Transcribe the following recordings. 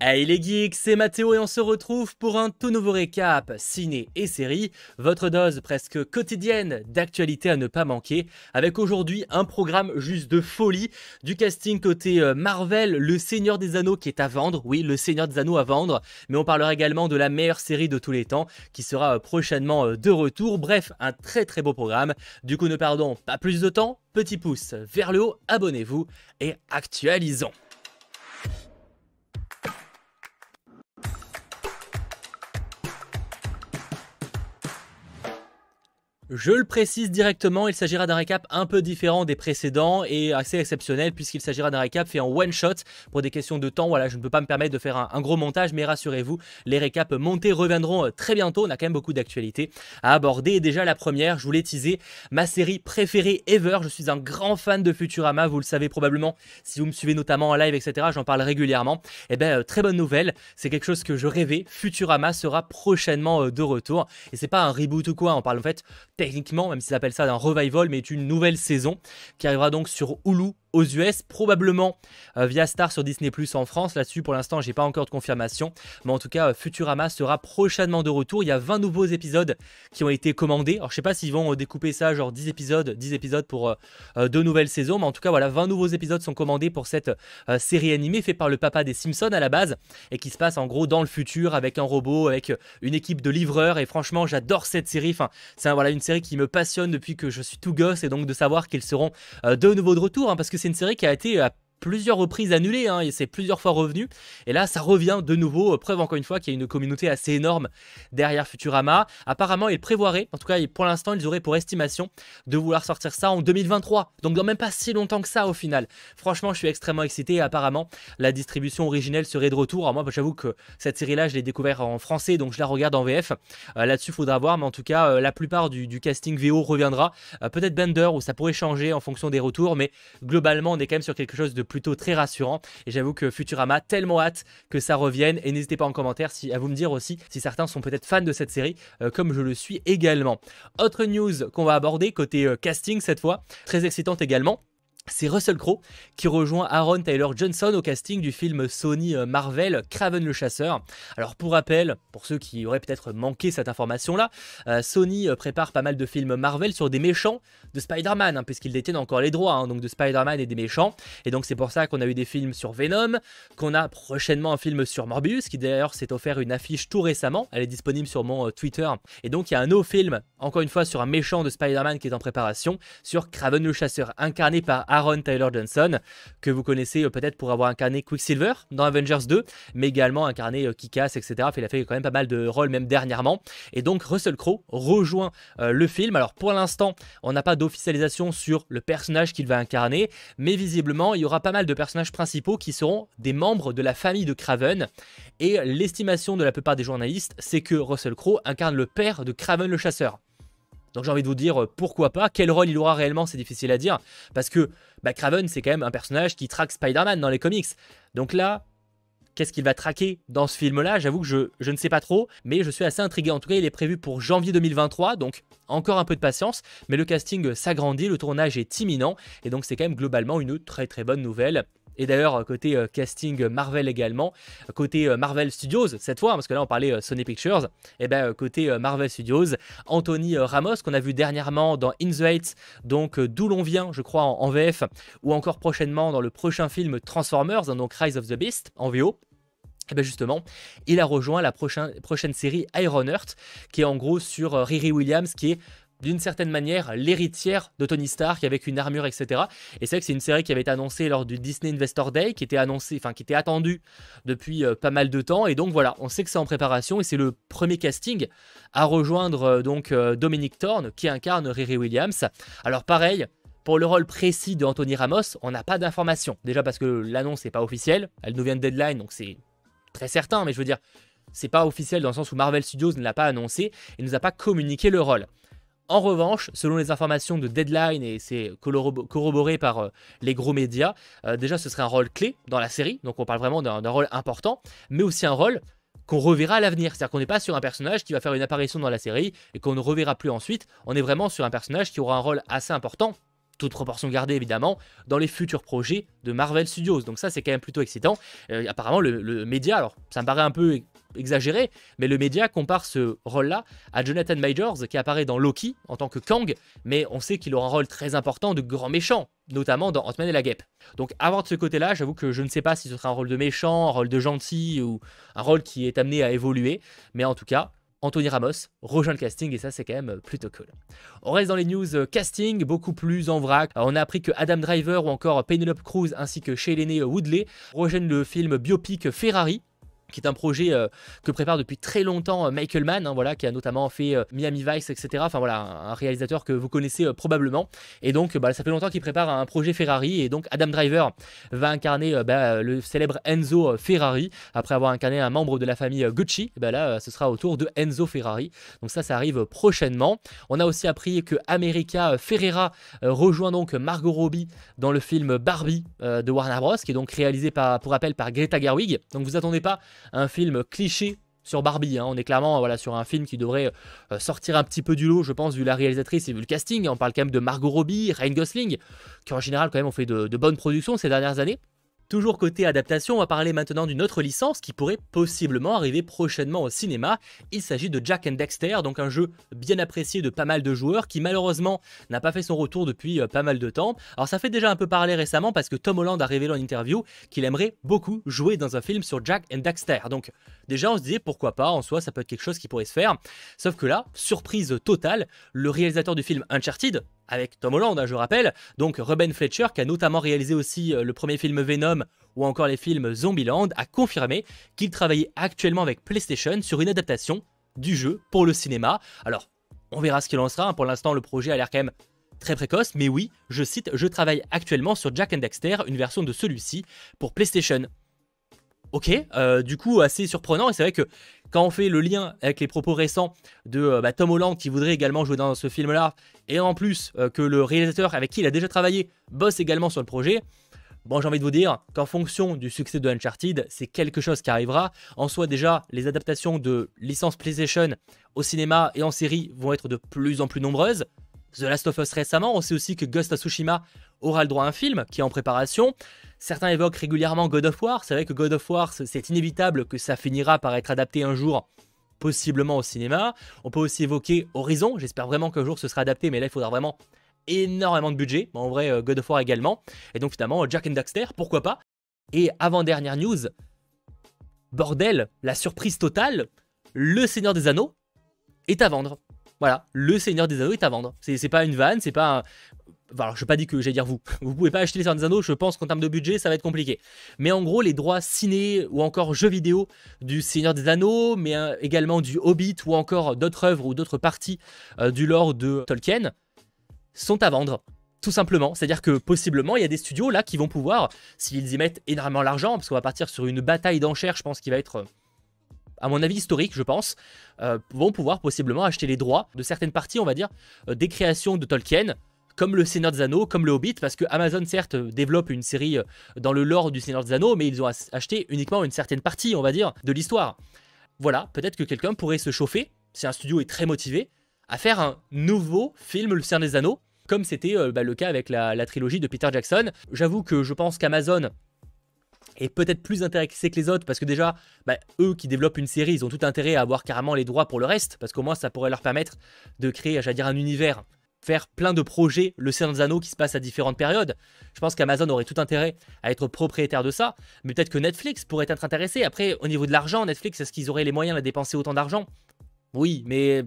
Hey les geeks, c'est Mathéo et on se retrouve pour un tout nouveau récap ciné et série. votre dose presque quotidienne d'actualité à ne pas manquer, avec aujourd'hui un programme juste de folie, du casting côté euh, Marvel, Le Seigneur des Anneaux qui est à vendre, oui, Le Seigneur des Anneaux à vendre, mais on parlera également de la meilleure série de tous les temps qui sera euh, prochainement euh, de retour, bref, un très très beau programme, du coup ne perdons pas plus de temps, petit pouce vers le haut, abonnez-vous et actualisons. Je le précise directement, il s'agira d'un récap un peu différent des précédents et assez exceptionnel puisqu'il s'agira d'un récap fait en one shot pour des questions de temps. Voilà, je ne peux pas me permettre de faire un, gros montage, mais rassurez-vous, les récaps montés reviendront euh, très bientôt. On a quand même beaucoup d'actualités à aborder. déjà la première, je voulais teaser ma série préférée ever. Je suis un grand fan de Futurama, vous le savez probablement si vous me suivez notamment en live, etc. J'en parle régulièrement. Et eh ben euh, très bonne nouvelle, c'est quelque chose que je rêvais. Futurama sera prochainement euh, de retour et c'est pas un reboot ou quoi. On parle en fait techniquement, même s'ils appellent ça un revival, mais une nouvelle saison qui arrivera donc sur Hulu aux US, probablement euh, via Star sur Disney Plus en France. Là-dessus, pour l'instant, j'ai pas encore de confirmation. Mais en tout cas, euh, Futurama sera prochainement de retour. Il y a 20 nouveaux épisodes qui ont été commandés. Alors, je sais pas s'ils vont euh, découper ça, genre 10 épisodes, 10 épisodes pour deux nouvelles saisons. Mais en tout cas, voilà, 20 nouveaux épisodes sont commandés pour cette série animée faite par le papa des Simpsons à la base et qui se passe en gros dans le futur avec un robot, avec une équipe de livreurs. Et franchement, j'adore cette série. Enfin, c'est voilà, une série qui me passionne depuis que je suis tout gosse et donc de savoir qu'ils seront de nouveau de retour hein, parce que c'est une série qui a été à euh, plusieurs reprises annulées, hein, et c'est plusieurs fois revenu. Et là, ça revient de nouveau, euh, preuve encore une fois qu'il y a une communauté assez énorme derrière Futurama. Apparemment, ils prévoiraient, en tout cas pour l'instant, ils auraient pour estimation de vouloir sortir ça en 2023. Donc dans même pas si longtemps que ça au final. Franchement, je suis extrêmement excité apparemment, la distribution originelle serait de retour. moi, bah, j'avoue que cette série-là, je l'ai découvert en français, donc je la regarde en VF. Euh, là-dessus, faudra voir, mais en tout cas, euh, la plupart du, casting VO reviendra. Peut-être Bender, où ça pourrait changer en fonction des retours, mais globalement, on est quand même sur quelque chose de plutôt très rassurant. Et j'avoue que Futurama, tellement hâte que ça revienne. Et n'hésitez pas en commentaire si, à vous me dire aussi si certains sont peut-être fans de cette série, euh, comme je le suis également. Autre news qu'on va aborder, côté euh, casting cette fois, très excitante également c'est Russell Crowe qui rejoint Aaron Taylor Johnson au casting du film Sony euh, Marvel Craven le chasseur. Alors pour rappel, pour ceux qui auraient peut-être manqué cette information-là, euh, Sony euh, prépare pas mal de films Marvel sur des méchants de Spider-Man, hein, puisqu'ils détiennent encore les droits hein, donc de Spider-Man et des méchants. Et donc c'est pour ça qu'on a eu des films sur Venom, qu'on a prochainement un film sur Morbius, qui d'ailleurs s'est offert une affiche tout récemment, elle est disponible sur mon Twitter. Et donc il y a un nouveau film encore une fois sur un méchant de Spider-Man qui est en préparation, sur Craven le chasseur, incarné par Aaron Tyler Johnson, que vous connaissez euh, peut-être pour avoir incarné Quicksilver dans Avengers 2, mais également incarné euh, Kikas, etc. Il a fait quand même pas mal de rôles, même dernièrement. Et donc Russell Crowe rejoint euh, le film. Alors pour l'instant, on n'a pas d'officialisation sur le personnage qu'il va incarner, mais visiblement, il y aura pas mal de personnages principaux qui seront des membres de la famille de Craven. Et l'estimation de la plupart des journalistes, c'est que Russell Crowe incarne le père de Craven le chasseur. Donc j'ai envie de vous dire euh, pourquoi pas. Quel rôle il aura réellement, c'est difficile à dire. Parce que bah, Craven, c'est quand même un personnage qui traque Spider-Man dans les comics. Donc là, qu'est-ce qu'il va traquer dans ce film-là J'avoue que je, je, ne sais pas trop, mais je suis assez intrigué. En tout cas, il est prévu pour janvier 2023, donc encore un peu de patience, mais le casting s'agrandit, le tournage est imminent, et donc c'est quand même globalement une très très bonne nouvelle. Et d'ailleurs, euh, côté euh, casting euh, Marvel également, côté Marvel Studios, cette fois, hein, parce que là on parlait Sony Pictures, et eh ben côté Marvel Studios, Anthony Ramos, qu'on a vu dernièrement dans In the Heights, donc d'où l'on vient, je crois, en, VF, ou encore prochainement dans le prochain film Transformers, hein, donc Rise of the Beast, en VO. Et eh bien justement, il a rejoint la prochaine, prochaine série Iron Earth, qui est en gros sur Riri Williams, qui est d'une certaine manière l'héritière de Tony Stark avec une armure, etc. Et c'est vrai que c'est une série qui avait été annoncée lors du Disney Investor Day, qui était annoncée, enfin qui était attendue depuis euh, pas mal de temps. Et donc voilà, on sait que c'est en préparation et c'est le premier casting à rejoindre euh, donc euh, Dominic Thorne qui incarne Riri Williams. Alors pareil. Pour le rôle précis de Anthony Ramos, on n'a pas d'informations. Déjà parce que l'annonce n'est pas officielle, elle nous vient de Deadline, donc c'est très certain, mais je veux dire, c'est pas officiel dans le sens où Marvel Studios ne l'a pas annoncé et ne nous a pas communiqué le rôle. En revanche, selon les informations de Deadline, et c'est corroboré par euh, les gros médias, euh, déjà ce serait un rôle clé dans la série, donc on parle vraiment d'un rôle important, mais aussi un rôle qu'on reverra à l'avenir. C'est-à-dire qu'on n'est pas sur un personnage qui va faire une apparition dans la série et qu'on ne reverra plus ensuite, on est vraiment sur un personnage qui aura un rôle assez important toute proportion gardée évidemment, dans les futurs projets de Marvel Studios. Donc ça c'est quand même plutôt excitant. Euh, apparemment le, média, alors ça me paraît un peu exagéré, mais le média compare ce rôle-là à Jonathan Majors qui apparaît dans Loki en tant que Kang, mais on sait qu'il aura un rôle très important de grand méchant, notamment dans Ant-Man et la Guêpe. Donc avant de ce côté-là, j'avoue que je ne sais pas si ce sera un rôle de méchant, un rôle de gentil ou un rôle qui est amené à évoluer, mais en tout cas, Anthony Ramos rejoint le casting et ça c'est quand même euh, plutôt cool. On reste dans les news euh, casting, beaucoup plus en vrac. Euh, on a appris que Adam Driver ou encore Penelope Cruz ainsi que Shailene Woodley rejoignent le film biopic Ferrari qui est un projet euh, que prépare depuis très longtemps euh, Michael Mann, hein, voilà, qui a notamment fait euh, Miami Vice, etc. Enfin voilà, un réalisateur que vous connaissez probablement. Et donc, bah, ça fait longtemps qu'il prépare un projet Ferrari. Et donc, Adam Driver va incarner bah, le célèbre Enzo Ferrari. Après avoir incarné un membre de la famille Gucci, bah, là, ce sera au tour de Enzo Ferrari. Donc ça, ça arrive prochainement. On a aussi appris que America Ferreira rejoint donc Margot Robbie dans le film Barbie de Warner Bros, qui est donc réalisé par, pour rappel par Greta Gerwig. Donc vous attendez pas un film cliché sur Barbie. Hein. On est clairement voilà, sur un film qui devrait euh, sortir un petit peu du lot, je pense, vu la réalisatrice et vu le casting. On parle quand même de Margot Robbie, Ryan Gosling, qui en général, quand même, ont fait de bonnes productions ces dernières années. Toujours côté adaptation, on va parler maintenant d'une autre licence qui pourrait possiblement arriver prochainement au cinéma. Il s'agit de Jack and Dexter, donc un jeu bien apprécié de pas mal de joueurs qui malheureusement n'a pas fait son retour depuis euh, pas mal de temps. Alors ça fait déjà un peu parler récemment parce que Tom Holland a révélé en interview qu'il aimerait beaucoup jouer dans un film sur Jack and Dexter. Donc déjà on se disait pourquoi pas, en soi ça peut être quelque chose qui pourrait se faire. Sauf que là, surprise totale, le réalisateur du film Uncharted, avec Tom Holland, hein, je rappelle. Donc Ruben Fletcher, qui a notamment réalisé aussi euh, le premier film Venom ou encore les films Zombieland, a confirmé qu'il travaillait actuellement avec PlayStation sur une adaptation du jeu pour le cinéma. Alors, on verra ce qu'il en sera. Hein. Pour l'instant, le projet a l'air quand même très précoce, mais oui, je cite, je travaille actuellement sur Jack and Dexter, une version de celui-ci pour PlayStation. Ok, euh, du coup assez surprenant et c'est vrai que quand on fait le lien avec les propos récents de euh, bah, Tom Holland qui voudrait également jouer dans ce film-là et en plus euh, que le réalisateur avec qui il a déjà travaillé bosse également sur le projet, bon j'ai envie de vous dire qu'en fonction du succès de Uncharted c'est quelque chose qui arrivera. En soi déjà les adaptations de licences PlayStation au cinéma et en série vont être de plus en plus nombreuses. The Last of Us récemment, on sait aussi que Ghost of Tsushima aura le droit à un film qui est en préparation. Certains évoquent régulièrement God of War. C'est vrai que God of War, c'est inévitable que ça finira par être adapté un jour possiblement au cinéma. On peut aussi évoquer Horizon, j'espère vraiment qu'un jour ce sera adapté, mais là il faudra vraiment énormément de budget, mais en vrai euh, God of War également. Et donc finalement Jack and Daxter, pourquoi pas Et avant-dernière news, bordel, la surprise totale, Le Seigneur des Anneaux est à vendre. Voilà, Le Seigneur des Anneaux est à vendre. C'est pas une vanne, c'est pas un alors je ne pas dit que j'allais dire vous, vous pouvez pas acheter les Seigneurs des Anneaux, je pense qu'en termes de budget ça va être compliqué. Mais en gros les droits ciné ou encore jeux vidéo du Seigneur des Anneaux, mais euh, également du Hobbit ou encore d'autres œuvres ou d'autres parties euh, du lore de Tolkien sont à vendre. Tout simplement, c'est-à-dire que possiblement il y a des studios là qui vont pouvoir, s'ils y mettent énormément d'argent, parce qu'on va partir sur une bataille d'enchères, je pense qu'il va être euh, à mon avis historique, je pense, vont pouvoir possiblement acheter les droits de certaines parties, on va dire, des créations de Tolkien comme le Seigneur des Anneaux, comme le Hobbit, parce que Amazon certes euh, développe une série euh, dans le lore du Seigneur des Anneaux, mais ils ont acheté uniquement une certaine partie, on va dire, de l'histoire. Voilà, peut-être que quelqu'un pourrait se chauffer, si un studio est très motivé, à faire un nouveau film Le Seigneur des Anneaux, comme c'était euh, bah, le cas avec la, trilogie de Peter Jackson. J'avoue que je pense qu'Amazon est peut-être plus intéressé que les autres, parce que déjà, bah, eux qui développent une série, ils ont tout intérêt à avoir carrément les droits pour le reste, parce qu'au moins ça pourrait leur permettre de créer, j'allais dire, un univers faire plein de projets Le Seigneur des Anneaux qui se passe à différentes périodes. Je pense qu'Amazon aurait tout intérêt à être propriétaire de ça, mais peut-être que Netflix pourrait être intéressé. Après, au niveau de l'argent, Netflix, est-ce qu'ils auraient les moyens de dépenser autant d'argent Oui, mais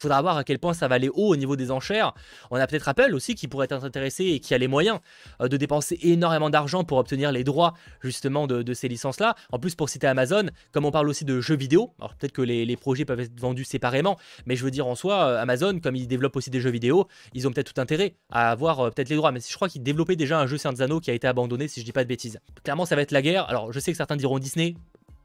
Faudra voir à quel point ça va aller haut au niveau des enchères. On a peut-être Apple aussi qui pourrait être intéressé et qui a les moyens euh, de dépenser énormément d'argent pour obtenir les droits justement de, ces licences-là. En plus, pour citer Amazon, comme on parle aussi de jeux vidéo, alors peut-être que les, projets peuvent être vendus séparément, mais je veux dire en soi, euh, Amazon, comme ils développent aussi des jeux vidéo, ils ont peut-être tout intérêt à avoir euh, peut-être les droits. Mais je crois qu'ils développaient déjà un jeu Saint qui a été abandonné, si je dis pas de bêtises. Clairement, ça va être la guerre. Alors, je sais que certains diront Disney,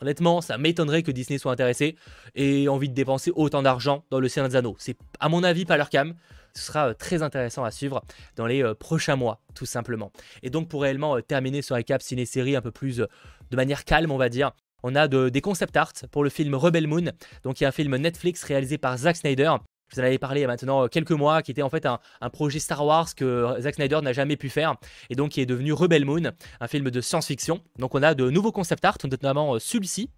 Honnêtement, ça m'étonnerait que Disney soit intéressé et ait envie de dépenser autant d'argent dans le Seigneur des C'est à mon avis pas leur cam. Ce sera euh, très intéressant à suivre dans les euh, prochains mois, tout simplement. Et donc pour réellement euh, terminer ce récap ciné-série un peu plus de manière calme, on va dire, on a des concept art pour le film Rebel Moon, donc il y a un film Netflix réalisé par Zack Snyder vous en avais parlé il y a maintenant euh, quelques mois, qui était en fait un, projet Star Wars que euh, Zack Snyder n'a jamais pu faire, et donc qui est devenu Rebel Moon, un film de science-fiction. Donc on a de nouveaux concept art, notamment euh, celui-ci,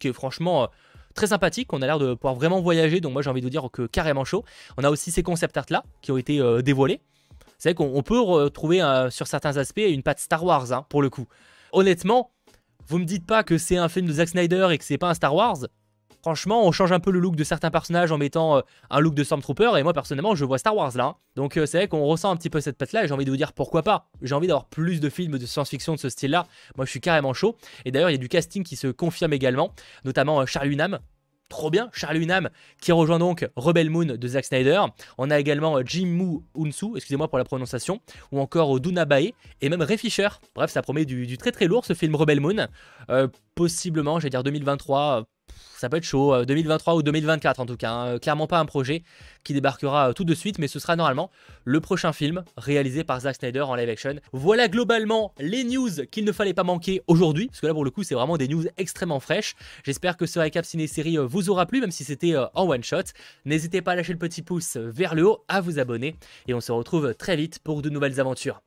qui est franchement très sympathique, on a l'air de pouvoir vraiment voyager, donc moi j'ai envie de vous dire que carrément chaud. On a aussi ces concept art là, qui ont été dévoilés. C'est vrai qu'on peut retrouver sur certains aspects une patte Star Wars, hein, pour le coup. Honnêtement, vous me dites pas que c'est un film de Zack Snyder et que c'est pas un Star Wars, franchement, on change un peu le look de certains personnages en mettant euh, un look de Stormtrooper. Et moi, personnellement, je vois Star Wars là. Donc, euh, c'est vrai qu'on ressent un petit peu cette patte-là. Et j'ai envie de vous dire pourquoi pas. J'ai envie d'avoir plus de films de science-fiction de ce style-là. Moi, je suis carrément chaud. Et d'ailleurs, il y a du casting qui se confirme également, notamment euh, Charlie Hunnam. Trop bien, Charlie Hunnam qui rejoint donc Rebel Moon de Zack Snyder. On a également Jim Moo Unsu, excusez-moi pour la prononciation, ou encore Duna Bae et même Ray Fisher. Bref, ça promet du, du très très lourd ce film Rebel Moon. possiblement, j'allais dire 2023, ça peut être chaud, 2023 euh, ou 2024 en tout cas. Hein. Euh, clairement pas un projet qui débarquera euh, tout de suite, mais ce sera normalement le prochain film réalisé par Zack Snyder en live action. Voilà globalement les news qu'il ne fallait pas manquer aujourd'hui, parce que là pour le coup c'est vraiment des news extrêmement fraîches. J'espère que ce récap ciné-série vous aura plu, même si c'était en one shot. N'hésitez pas à lâcher le petit pouce vers le haut, à vous abonner, et on se retrouve très vite pour de nouvelles aventures.